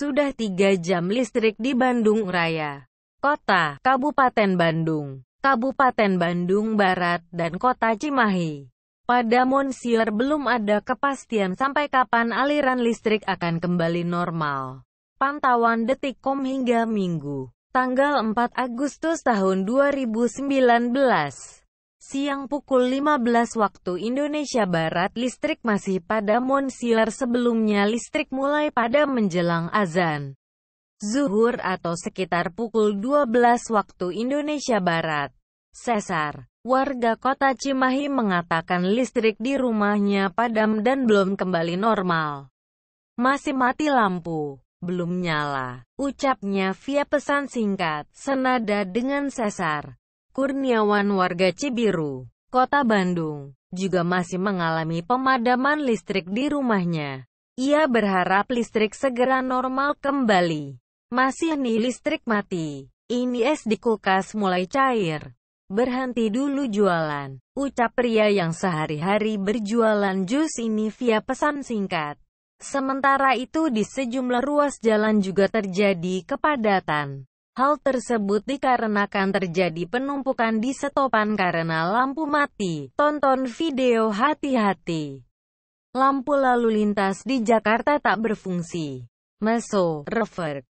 Sudah tiga jam listrik di Bandung Raya, Kota, Kabupaten Bandung, Kabupaten Bandung Barat, dan Kota Cimahi. Pada Monsier belum ada kepastian sampai kapan aliran listrik akan kembali normal. Pantauan Detikkom hingga Minggu, tanggal 4 Agustus tahun 2019. Siang pukul 15 waktu Indonesia Barat listrik masih pada monsiler sebelumnya listrik mulai pada menjelang azan. Zuhur atau sekitar pukul 12 waktu Indonesia Barat. Sesar, warga kota Cimahi mengatakan listrik di rumahnya padam dan belum kembali normal. Masih mati lampu, belum nyala, ucapnya via pesan singkat, senada dengan Sesar. Kurniawan warga Cibiru, Kota Bandung, juga masih mengalami pemadaman listrik di rumahnya. Ia berharap listrik segera normal kembali. Masih nih listrik mati. Ini es di kulkas mulai cair. Berhenti dulu jualan. Ucap pria yang sehari-hari berjualan jus ini via pesan singkat. Sementara itu di sejumlah ruas jalan juga terjadi kepadatan. Hal tersebut dikarenakan terjadi penumpukan di setopan karena lampu mati. Tonton video hati-hati. Lampu lalu lintas di Jakarta tak berfungsi. Meso, reverb.